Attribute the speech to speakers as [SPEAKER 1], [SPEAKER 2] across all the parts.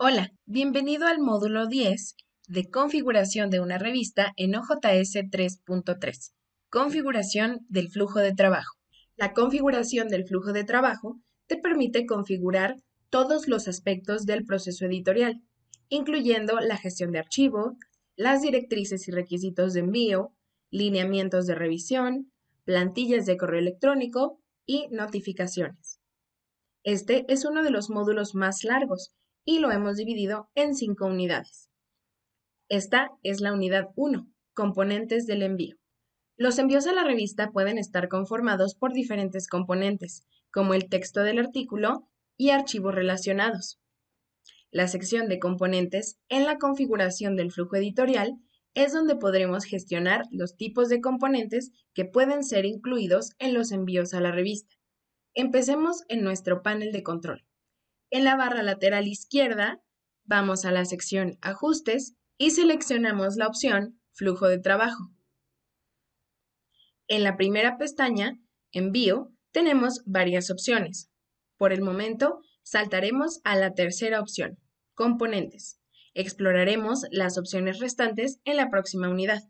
[SPEAKER 1] Hola, bienvenido al módulo 10 de configuración de una revista en OJS 3.3, configuración del flujo de trabajo. La configuración del flujo de trabajo te permite configurar todos los aspectos del proceso editorial, incluyendo la gestión de archivo, las directrices y requisitos de envío, lineamientos de revisión, plantillas de correo electrónico y notificaciones. Este es uno de los módulos más largos y lo hemos dividido en cinco unidades. Esta es la unidad 1, componentes del envío. Los envíos a la revista pueden estar conformados por diferentes componentes, como el texto del artículo y archivos relacionados. La sección de componentes en la configuración del flujo editorial es donde podremos gestionar los tipos de componentes que pueden ser incluidos en los envíos a la revista. Empecemos en nuestro panel de control. En la barra lateral izquierda, vamos a la sección Ajustes y seleccionamos la opción Flujo de trabajo. En la primera pestaña, Envío, tenemos varias opciones. Por el momento, saltaremos a la tercera opción, Componentes. Exploraremos las opciones restantes en la próxima unidad.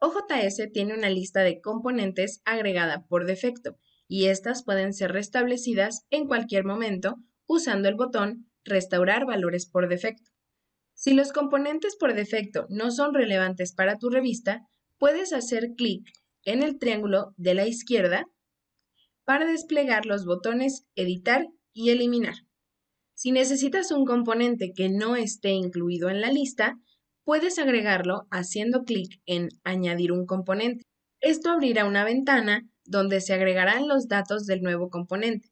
[SPEAKER 1] OJS tiene una lista de componentes agregada por defecto, y estas pueden ser restablecidas en cualquier momento usando el botón Restaurar valores por defecto. Si los componentes por defecto no son relevantes para tu revista, puedes hacer clic en el triángulo de la izquierda para desplegar los botones Editar y Eliminar. Si necesitas un componente que no esté incluido en la lista, puedes agregarlo haciendo clic en Añadir un componente. Esto abrirá una ventana donde se agregarán los datos del nuevo componente.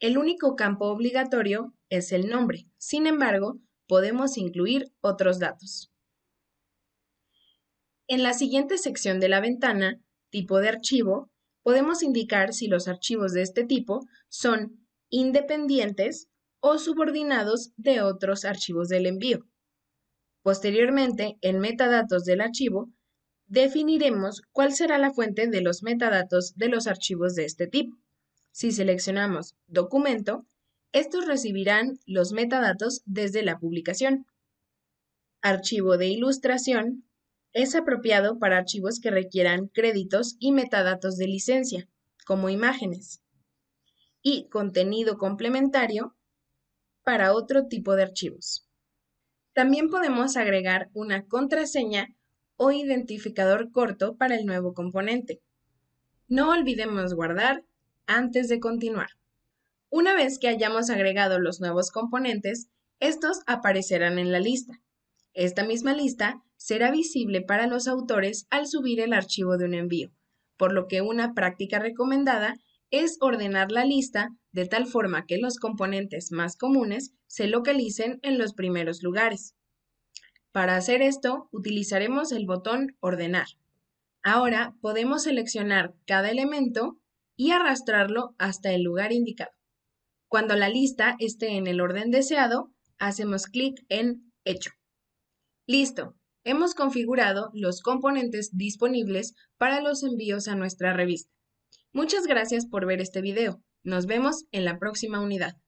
[SPEAKER 1] El único campo obligatorio es el nombre. Sin embargo, podemos incluir otros datos. En la siguiente sección de la ventana, tipo de archivo, podemos indicar si los archivos de este tipo son independientes o subordinados de otros archivos del envío. Posteriormente, en metadatos del archivo, definiremos cuál será la fuente de los metadatos de los archivos de este tipo. Si seleccionamos Documento, estos recibirán los metadatos desde la publicación. Archivo de ilustración es apropiado para archivos que requieran créditos y metadatos de licencia, como imágenes. Y contenido complementario para otro tipo de archivos. También podemos agregar una contraseña identificador corto para el nuevo componente. No olvidemos guardar antes de continuar. Una vez que hayamos agregado los nuevos componentes, estos aparecerán en la lista. Esta misma lista será visible para los autores al subir el archivo de un envío, por lo que una práctica recomendada es ordenar la lista de tal forma que los componentes más comunes se localicen en los primeros lugares. Para hacer esto, utilizaremos el botón Ordenar. Ahora podemos seleccionar cada elemento y arrastrarlo hasta el lugar indicado. Cuando la lista esté en el orden deseado, hacemos clic en Hecho. Listo, hemos configurado los componentes disponibles para los envíos a nuestra revista. Muchas gracias por ver este video. Nos vemos en la próxima unidad.